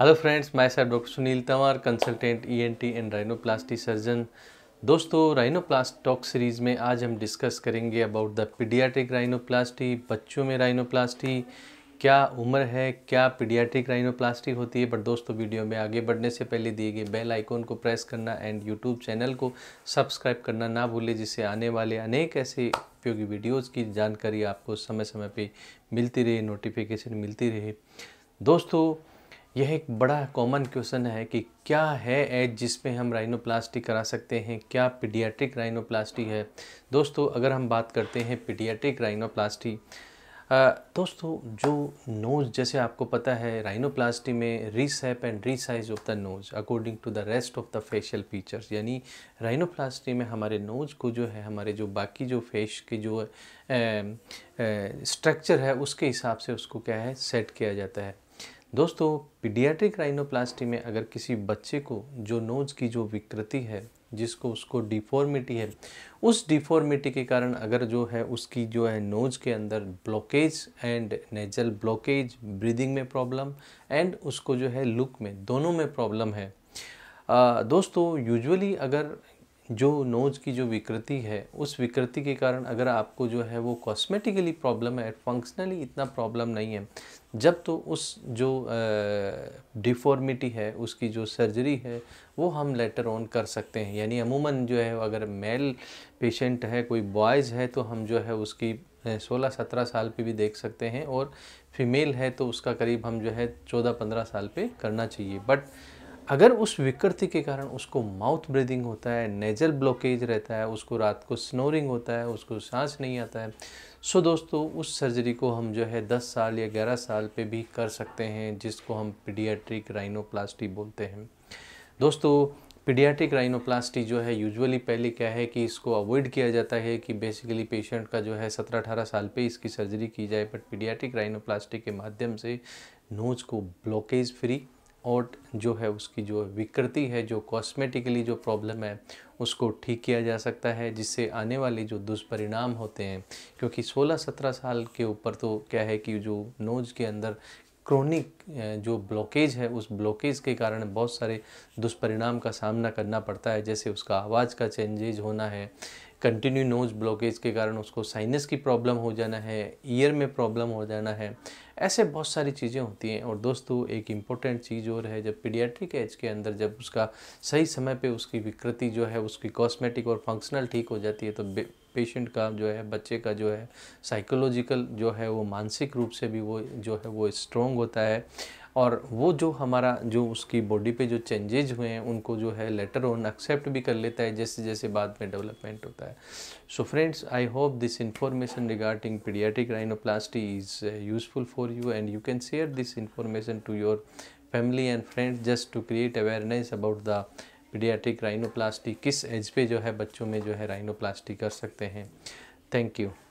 hello friends मैं sir doctor Sunil Tanwar consultant ENT and rhinoplasty surgeon दोस्तों rhinoplasty talk series में आज हम डिस्कस करेंगे अबाउट द पीडियाट्रिक राइनोप्लास्टी बच्चों में राइनोप्लास्टी क्या उम्र है क्या पीडियाट्रिक राइनोप्लास्टी होती है बट दोस्तों वीडियो में आगे बढ़ने से पहले दिए गए बेल आइकॉन को प्रेस करना एंड यूट्यूब चैनल को सब्सक्राइब करना ना भूलें जिससे आने वाले अनेक ऐसे उपयोगी वीडियोज़ की जानकारी आपको समय समय पर मिलती रहे नोटिफिकेशन मिलती रहे दोस्तों यह एक बड़ा कॉमन क्वेश्चन है कि क्या है एज जिसमें हम राइनोप्लास्टी करा सकते हैं क्या पीडियाट्रिक राइनोप्लास्टी है दोस्तों अगर हम बात करते हैं पीडियाट्रिक राइनोप्लास्टी दोस्तों जो नोज़ जैसे आपको पता है राइनोप्लास्टी में reshape and resize of the nose according to the rest of the facial features यानी राइनोप्लास्टी में हमारे नोज़ को जो है हमारे जो बाकी जो फेस के जो स्ट्रक्चर है उसके हिसाब से उसको क्या है सेट किया जाता है दोस्तों पीडियाट्रिक राइनोप्लास्टी में अगर किसी बच्चे को जो नोज की जो विकृति है जिसको उसको डिफॉर्मिटी है उस डिफॉर्मिटी के कारण अगर जो है उसकी जो है नोज के अंदर blockage and nasal blockage breathing में प्रॉब्लम एंड उसको जो है लुक में दोनों में प्रॉब्लम है आ, दोस्तों यूजुअली अगर जो नोज़ की जो विकृति है उस विकृति के कारण अगर आपको जो है वो कॉस्मेटिकली प्रॉब्लम है फंक्शनली इतना प्रॉब्लम नहीं है जब तो उस जो डिफॉर्मिटी है उसकी जो सर्जरी है वो हम लेटर ऑन कर सकते हैं यानी अमूमन जो है अगर मेल पेशेंट है कोई बॉयज़ है तो हम जो है उसकी सोलह सत्रह साल पे भी देख सकते हैं और फीमेल है तो उसका करीब हम जो है चौदह पंद्रह साल पे करना चाहिए बट अगर उस विकृति के कारण उसको माउथ ब्रीदिंग होता है नेजल ब्लॉकेज रहता है उसको रात को स्नोरिंग होता है उसको सांस नहीं आता है सो दोस्तों उस सर्जरी को हम जो है 10 साल या 11 साल पे भी कर सकते हैं जिसको हम पीडियाट्रिक राइनोप्लास्टी बोलते हैं दोस्तों पीडियाट्रिक राइनोप्लास्टी जो है यूजुअली पहले क्या है कि इसको अवॉइड किया जाता है कि बेसिकली पेशेंट का जो है सत्रह अठारह साल पे इसकी सर्जरी की जाए बट पीडियाट्रिक राइनोप्लास्टी के माध्यम से नोज को ब्लॉकेज फ्री और जो है उसकी जो विकृति है जो कॉस्मेटिकली जो प्रॉब्लम है उसको ठीक किया जा सकता है जिससे आने वाले जो दुष्परिणाम होते हैं क्योंकि 16-17 साल के ऊपर तो क्या है कि जो नोज के अंदर क्रोनिक जो ब्लॉकेज है उस ब्लॉकेज के कारण बहुत सारे दुष्परिणाम का सामना करना पड़ता है जैसे उसका आवाज़ का चेंजेज होना है कंटिन्यू नोज ब्लॉकेज के कारण उसको साइनस की प्रॉब्लम हो जाना है ईयर में प्रॉब्लम हो जाना है ऐसे बहुत सारी चीज़ें होती हैं और दोस्तों एक इम्पॉर्टेंट चीज़ और है जब पीडियाट्रिक एज के अंदर जब उसका सही समय पे उसकी विकृति जो है उसकी कॉस्मेटिक और फंक्शनल ठीक हो जाती है तो पेशेंट का जो है बच्चे का जो है साइकोलॉजिकल जो है वो मानसिक रूप से भी वो जो है वो स्ट्रॉन्ग होता है और वो जो हमारा जो उसकी बॉडी पे जो चेंजेज हुए हैं उनको जो है लेटर ऑन एक्सेप्ट भी कर लेता है जैसे जैसे बाद में डेवलपमेंट होता है so friends I hope this information regarding paediatric rhinoplasty is useful for you and you can share this information to your family and friends just to create awareness about the paediatric rhinoplasty किस age पे जो है बच्चों में जो है rhinoplasty कर सकते हैं थैंक यू